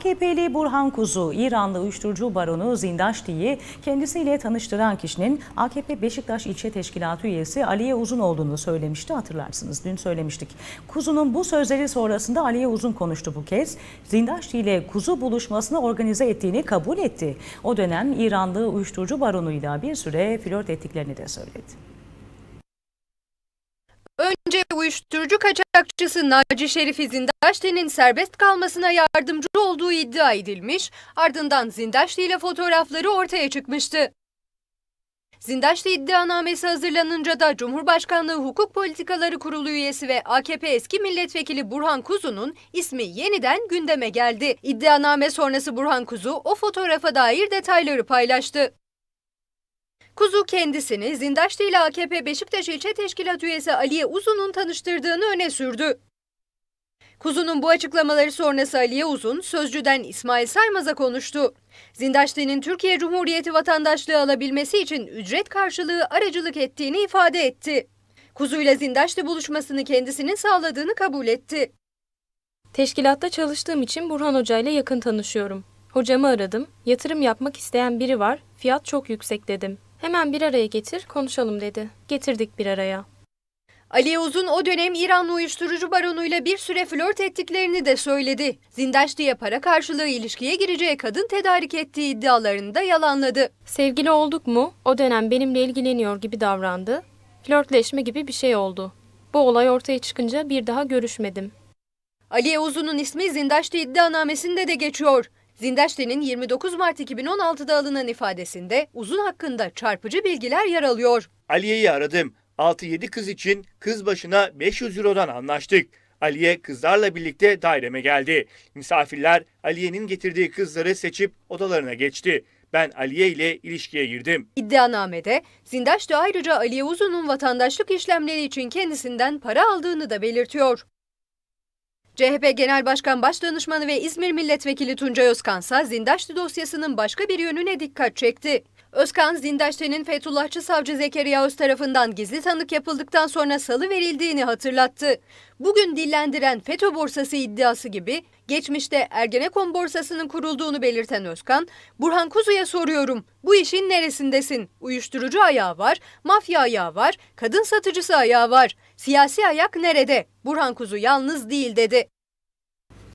AKP'li Burhan Kuzu, İranlı uyuşturucu baronu Zindaşti'yi kendisiyle tanıştıran kişinin AKP Beşiktaş İlçe Teşkilatı üyesi Aliye Uzun olduğunu söylemişti hatırlarsınız. Dün söylemiştik. Kuzu'nun bu sözleri sonrasında Aliye Uzun konuştu bu kez. Zindaşti ile Kuzu buluşmasını organize ettiğini kabul etti. O dönem İranlı uyuşturucu baronuyla bir süre flört ettiklerini de söyledi önce uyuşturucu kaçakçısı Naci Şerif'i Zindaşti'nin serbest kalmasına yardımcı olduğu iddia edilmiş, ardından Zindaşti ile fotoğrafları ortaya çıkmıştı. Zindaşti iddianamesi hazırlanınca da Cumhurbaşkanlığı Hukuk Politikaları Kurulu üyesi ve AKP eski milletvekili Burhan Kuzu'nun ismi yeniden gündeme geldi. İddianame sonrası Burhan Kuzu o fotoğrafa dair detayları paylaştı. Kuzu kendisini Zindaşlı ile AKP Beşiktaş İlçe Teşkilat üyesi Aliye Uzun'un tanıştırdığını öne sürdü. Kuzu'nun bu açıklamaları sonrası Aliye Uzun, Sözcü'den İsmail Saymaz'a konuştu. Zindaşlı'nın Türkiye Cumhuriyeti vatandaşlığı alabilmesi için ücret karşılığı aracılık ettiğini ifade etti. Kuzu ile Zindaşlı buluşmasını kendisinin sağladığını kabul etti. Teşkilatta çalıştığım için Burhan Hoca ile yakın tanışıyorum. Hocamı aradım, yatırım yapmak isteyen biri var, fiyat çok yüksek dedim. Hemen bir araya getir, konuşalım dedi. Getirdik bir araya. Ali Uzun o dönem İranlı uyuşturucu baronuyla bir süre flört ettiklerini de söyledi. Zindaş diye para karşılığı ilişkiye gireceği kadın tedarik ettiği iddialarını da yalanladı. Sevgili olduk mu? O dönem benimle ilgileniyor gibi davrandı. Flörtleşme gibi bir şey oldu. Bu olay ortaya çıkınca bir daha görüşmedim. Ali Uzun'un ismi Zindaş'ta iddianamesinde de geçiyor. Zindeşte'nin 29 Mart 2016'da alınan ifadesinde uzun hakkında çarpıcı bilgiler yer alıyor. Aliye'yi aradım. 6-7 kız için kız başına 500 Euro'dan anlaştık. Aliye kızlarla birlikte daireme geldi. Misafirler Aliye'nin getirdiği kızları seçip odalarına geçti. Ben Aliye ile ilişkiye girdim. İddianamede Zindaş da ayrıca Aliye Uzun'un vatandaşlık işlemleri için kendisinden para aldığını da belirtiyor. CHP Genel Başkan Başdanışmanı ve İzmir Milletvekili Tuncay Özkan ise Zindaşti dosyasının başka bir yönüne dikkat çekti. Özkan, Zindaşti'nin Fethullahçı savcı Zekeriya Öz tarafından gizli tanık yapıldıktan sonra salı verildiğini hatırlattı. Bugün dillendiren FETÖ borsası iddiası gibi Geçmişte Ergenekon borsasının kurulduğunu belirten Özkan, Burhan Kuzu'ya soruyorum bu işin neresindesin? Uyuşturucu ayağı var, mafya ayağı var, kadın satıcısı ayağı var. Siyasi ayak nerede? Burhan Kuzu yalnız değil dedi.